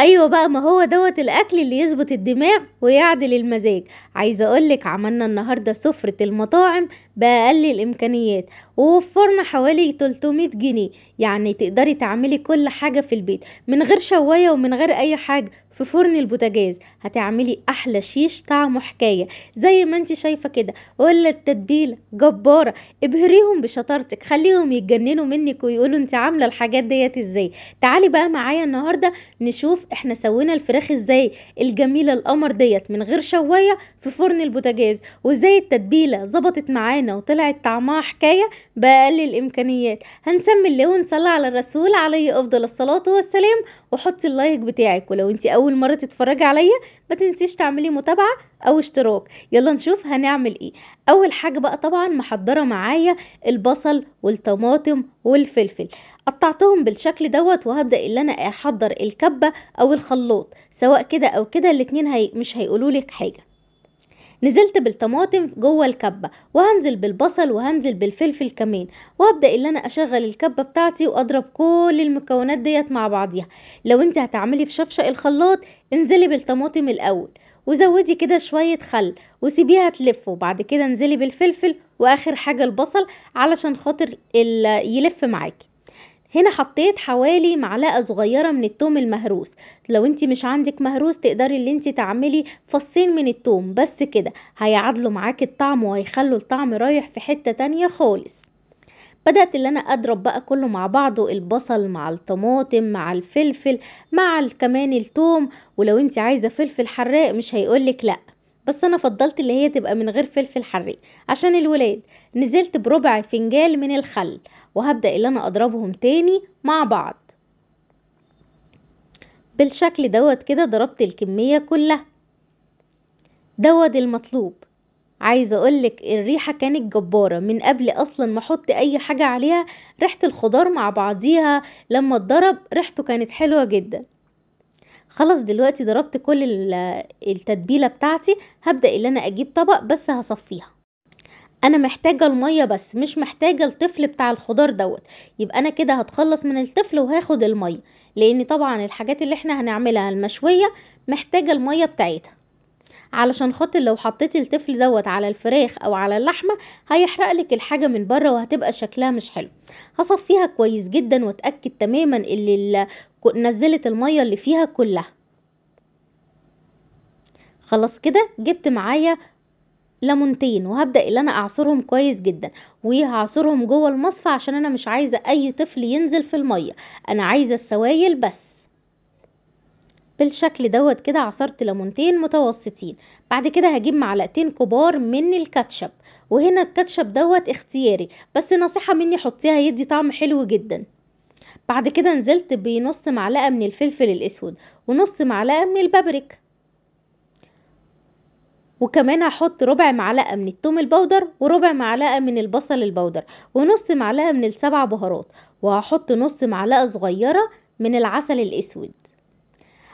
ايوه بقى ما هو دوت الاكل اللي يظبط الدماغ ويعدل المزاج عايزه اقولك عملنا النهارده سفره المطاعم باقل الامكانيات ووفرنا حوالي 300 جنيه يعني تقدري تعملي كل حاجه في البيت من غير شوايه ومن غير اي حاجه في فرن البوتاجاز هتعملي احلى شيش طعمه حكايه زي ما انت شايفه كده ولا التتبيله جباره ابهريهم بشطارتك خليهم يتجننوا منك ويقولوا انت عامله الحاجات ديت ازاي تعالي بقى معايا النهارده نشوف احنا سوينا الفراخ ازاي الجميله القمر ديت من غير شوايه في فرن البوتاجاز وازاي التتبيله ظبطت معانا وطلعت طعمها حكايه باقل الامكانيات هنسمي الله ونصلي على الرسول عليه افضل الصلاه والسلام وحطي اللايك بتاعك ولو انت اول مره تتفرجي عليا ما تنسيش تعملي متابعه او اشتراك يلا نشوف هنعمل ايه اول حاجه بقى طبعا محضره معايا البصل والطماطم والفلفل قطعتهم بالشكل دوت وهبدا ان انا احضر الكبه او الخلاط سواء كده او كده الاتنين هي مش هيقولوا لك حاجه نزلت بالطماطم جوه الكبة وهنزل بالبصل وهنزل بالفلفل كمان وابدأ ان انا اشغل الكبة بتاعتي واضرب كل المكونات ديت مع بعضيها لو انت هتعملي في شفشق الخلاط انزلي بالطماطم الاول وزودي كده شوية خل وسيبيها تلف وبعد كده انزلي بالفلفل واخر حاجة البصل علشان خاطر يلف معاكي هنا حطيت حوالي معلقه صغيره من التوم المهروس لو انت مش عندك مهروس تقدري اللي انت تعملي فصين من التوم بس كده هيعادلوا معاكي الطعم وهيخلوا الطعم رايح في حته تانية خالص بدأت اللي أنا أضرب بقى كله مع بعضه البصل مع الطماطم مع الفلفل مع كمان التوم ولو انت عايزة فلفل حراق مش هيقولك لأ بس انا فضلت اللي هي تبقى من غير فلفل حري عشان الولاد نزلت بربع فنجال من الخل وهبدأ اللي انا اضربهم تاني مع بعض بالشكل دوت كده ضربت الكمية كلها دوت المطلوب عايزة اقولك الريحة كانت جبارة من قبل اصلا ما احط اي حاجة عليها ريحة الخضار مع بعضيها لما اتضرب ريحته كانت حلوة جدا خلاص دلوقتي ضربت كل التتبيله بتاعتي هبدا ان انا اجيب طبق بس هصفيها انا محتاجه الميه بس مش محتاجه الطفل بتاع الخضار دوت يبقى انا كده هتخلص من الطفل وهاخد الميه لان طبعا الحاجات اللي احنا هنعملها المشويه محتاجه الميه بتاعتها علشان خاطر لو حطيتي الطفل دوت على الفراخ او على اللحمه هيحرق لك الحاجه من بره وهتبقى شكلها مش حلو هصفيها كويس جدا واتاكد تماما اللي نزلت الميه اللي فيها كلها خلاص كده جبت معايا ليمونتين وهبدا ان انا اعصرهم كويس جدا وهعصرهم جوه المصفى عشان انا مش عايزه اي طفل ينزل في الميه انا عايزه السوائل بس بالشكل دوت كده عصرت ليمونتين متوسطين بعد كده هجيب معلقتين كبار من الكاتشب وهنا الكاتشب دوت اختياري بس نصيحة مني حطيها يدي طعم حلو جدا بعد كده نزلت بنص معلقة من الفلفل الاسود ونص معلقة من البابريك وكمان هحط ربع معلقة من التوم البودر وربع معلقة من البصل البودر ونص معلقة من السبع بهارات وهحط نص معلقة صغيرة من العسل الاسود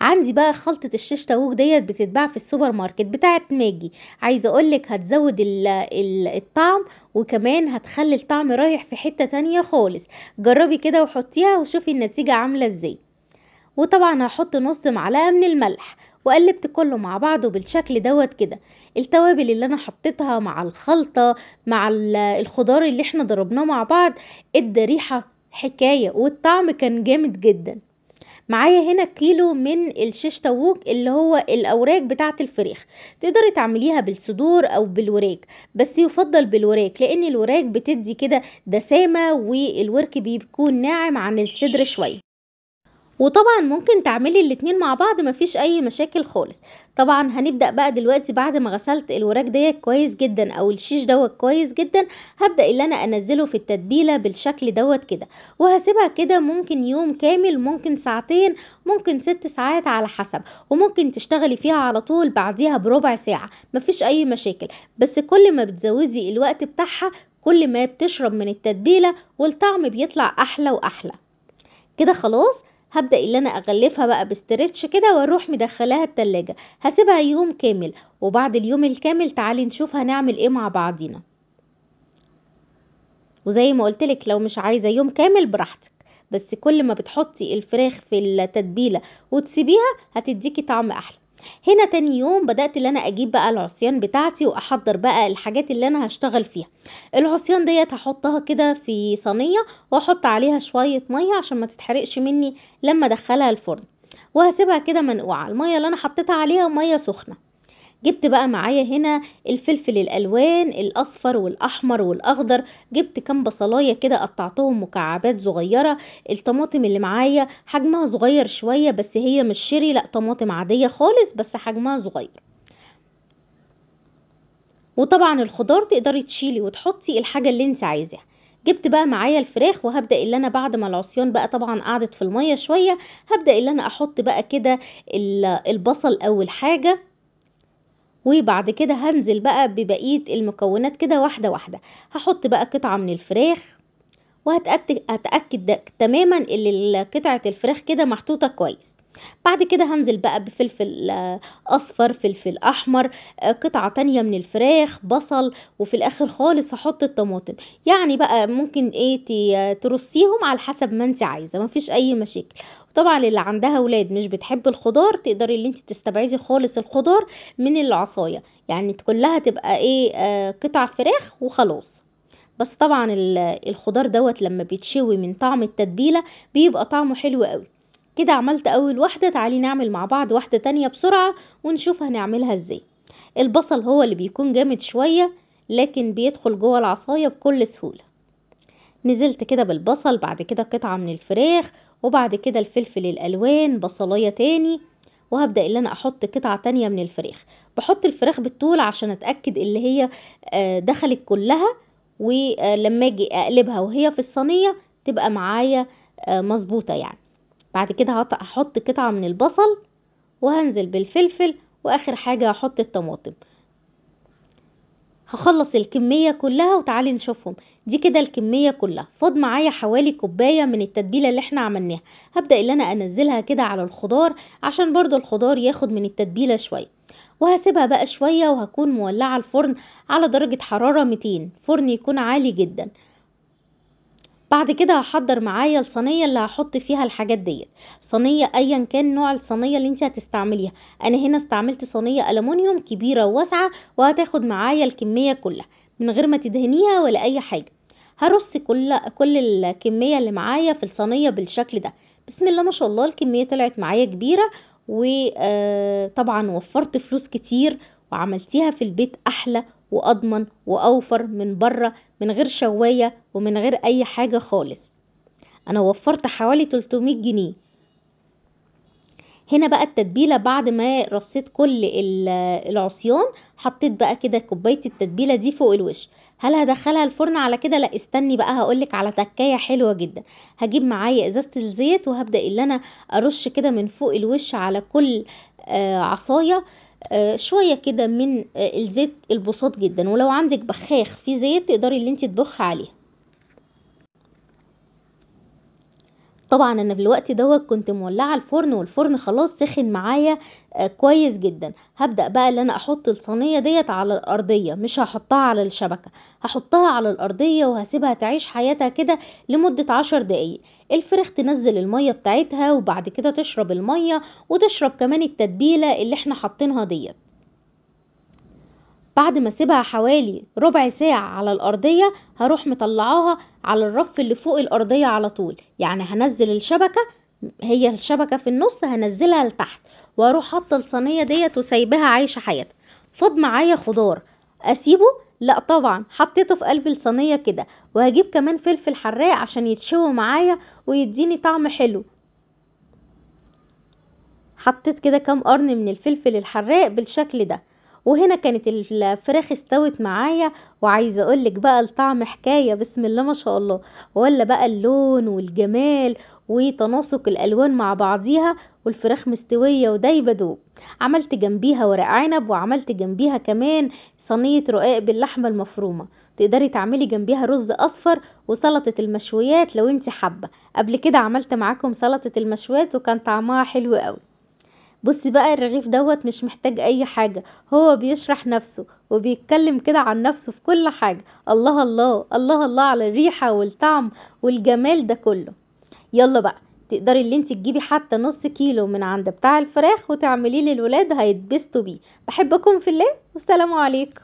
عندي بقى خلطة الشيش تاووك ديت بتتباع في السوبر ماركت بتاعة ماجي عايزة اقولك هتزود ال الـ الطعم وكمان هتخلي الطعم رايح في حتة تانية خالص جربي كده وحطيها وشوفي النتيجة عاملة ازاي وطبعا هحط نص معلقة من الملح وقلبت كله مع بعضه بالشكل دوت كده التوابل اللي انا حطيتها مع الخلطة مع الخضار اللي احنا ضربناه مع بعض ادى ريحة حكاية والطعم كان جامد جدا معايا هنا كيلو من الشيش تاووك اللي هو الاوراق بتاعه الفريخ تقدري تعمليها بالصدور او بالوراك بس يفضل بالوراك لان الوراك بتدي كده دسامه والورك بيكون ناعم عن الصدر شويه وطبعا ممكن تعملي الاتنين مع بعض مفيش اي مشاكل خالص طبعا هنبدأ بقى دلوقتي بعد ما غسلت الوراك ديت كويس جدا او الشيش دوت كويس جدا هبدأ اللي انا انزله في التتبيلة بالشكل دوت كده وهسيبها كده ممكن يوم كامل ممكن ساعتين ممكن ست ساعات على حسب وممكن تشتغلي فيها على طول بعديها بربع ساعة مفيش اي مشاكل بس كل ما بتزودي الوقت بتاعها كل ما بتشرب من التتبيلة والطعم بيطلع احلى واحلى كده خلاص هبدأ اللي انا اغلفها بقى بستريتش كده واروح مدخلاها التلاجة هسيبها يوم كامل وبعد اليوم الكامل تعالي نشوف هنعمل ايه مع بعضينا وزي ما قلتلك لو مش عايزة يوم كامل براحتك بس كل ما بتحطي الفراخ في التتبيلة وتسيبيها هتديكي طعم احلى هنا تاني يوم بدأت اللي انا اجيب بقى العصيان بتاعتي واحضر بقى الحاجات اللي انا هشتغل فيها العصيان ديت هحطها كده في صينية واحط عليها شوية مية عشان ما تتحرقش مني لما ادخلها الفرن وهسيبها كده منقوعة المية اللي انا حطيتها عليها مية سخنة جبت بقى معايا هنا الفلفل الالوان الاصفر والاحمر والاخضر جبت كام بصلايه كده قطعتهم مكعبات صغيره الطماطم اللي معايا حجمها صغير شويه بس هي مش شيري لا طماطم عاديه خالص بس حجمها صغير وطبعا الخضار تقدري تشيلي وتحطي الحاجه اللي انت عايزاها جبت بقى معايا الفراخ وهبدا ان انا بعد ما العصيان بقى طبعا قعدت في الميه شويه هبدا ان انا احط بقى كده البصل اول حاجه وبعد كده هنزل بقى ببقية المكونات كده واحدة واحدة هحط بقى قطعة من الفراخ وهتأكد تماما ان قطعة الفراخ كده محطوطة كويس بعد كده هنزل بقى بفلفل آه، اصفر فلفل احمر آه، قطعة تانية من الفراخ بصل وفي الاخر خالص هحط الطماطم يعني بقى ممكن ايه ترصيهم على حسب ما انت عايزة مفيش اي مشاكل طبعا اللي عندها ولاد مش بتحب الخضار تقدري اللي انت تستبعدي خالص الخضار من العصاية يعني كلها تبقى ايه آه، قطع فراخ وخلاص بس طبعا الخضار دوت لما بيتشوي من طعم التتبيلة بيبقى طعمه حلو قوي كده عملت اول واحدة تعالي نعمل مع بعض واحدة تانية بسرعة ونشوف هنعملها ازاي البصل هو اللي بيكون جامد شوية لكن بيدخل جوه العصاية بكل سهولة نزلت كده بالبصل بعد كده قطعة من الفراخ وبعد كده الفلفل الالوان بصلاية تاني وهبدأ اللي انا احط قطعة تانية من الفراخ بحط الفراخ بالطول عشان اتأكد اللي هي آه، دخلت كلها ولما اجي اقلبها وهي في الصينية تبقى معايا آه، مظبوطة يعني بعد كده هحط قطعة من البصل وهنزل بالفلفل واخر حاجة هحط الطماطم هخلص الكمية كلها وتعالي نشوفهم دي كده الكمية كلها فاض معايا حوالي كوباية من التتبيلة اللي احنا عملناها هبدأ اللي انا انزلها كده على الخضار عشان برضو الخضار ياخد من التتبيلة شوية وهسيبها بقى شوية وهكون مولعة الفرن على درجة حرارة 200 فرن يكون عالي جدا بعد كده هحضر معايا الصينيه اللي هحط فيها الحاجات ديت صينيه ايا كان نوع الصينيه اللي انت هتستعمليها انا هنا استعملت صينيه الومنيوم كبيره وواسعه وهتاخد معايا الكميه كلها من غير ما تدهنيها ولا اي حاجه هرص كل كل الكميه اللي معايا في الصينيه بالشكل ده بسم الله ما شاء الله الكميه طلعت معايا كبيره وطبعا آه، وفرت فلوس كتير وعملتيها في البيت احلى وأضمن وأوفر من بره من غير شواية ومن غير أي حاجة خالص أنا وفرت حوالي 300 جنيه هنا بقى التتبيلة بعد ما رصيت كل العصيان حطيت بقى كده كوباية التتبيلة دي فوق الوش هل هدخلها الفرن على كده لا استني بقى هقولك على تكاية حلوة جدا هجيب معايا ازازة الزيت وهبدأ اللي انا ارش كده من فوق الوش على كل آه، عصاية آه، شوية كده من آه، الزيت البساط جدا ولو عندك بخاخ فيه زيت تقدري اللي انت تبخ عليه طبعا انا في الوقت دوت كنت مولعه الفرن والفرن خلاص سخن معايا آه، كويس جدا هبدا بقى ان انا احط الصينيه ديت على الارضيه مش هحطها على الشبكه هحطها على الارضيه وهسيبها تعيش حياتها كده لمده عشر دقايق الفراخ تنزل الميه بتاعتها وبعد كده تشرب الميه وتشرب كمان التتبيله اللي احنا حاطينها ديت بعد ما اسيبها حوالي ربع ساعة على الأرضية هروح مطلعاها على الرف اللي فوق الأرضية على طول يعني هنزل الشبكة هي الشبكة في النص هنزلها لتحت واروح حاطة الصينية ديت وسايبها عايشة حياتها فاض معايا خضار اسيبه لا طبعا حطيته في قلب الصينية كده وهجيب كمان فلفل حراق عشان يتشوي معايا ويديني طعم حلو حطيت كده كام قرن من الفلفل الحراق بالشكل ده وهنا كانت الفراخ استوت معايا وعايزه اقولك بقى الطعم حكايه بسم الله ما شاء الله ولا بقى اللون والجمال وتناسق الالوان مع بعضيها والفراخ مستويه ودايبه دوب عملت جنبيها ورق عنب وعملت جنبيها كمان صينيه رقاق باللحمه المفرومه تقدري تعملي جنبيها رز اصفر وسلطه المشويات لو انت حابه قبل كده عملت معاكم سلطه المشويات وكان طعمها حلو قوي بصي بقى الرغيف دوت مش محتاج اي حاجة هو بيشرح نفسه وبيتكلم كده عن نفسه في كل حاجة الله الله الله الله على الريحة والطعم والجمال ده كله يلا بقى تقدري اللي انت تجيبي حتى نص كيلو من عند بتاع الفراخ وتعمليه للولاد هيتبسطوا بيه بحبكم في الله والسلام عليكم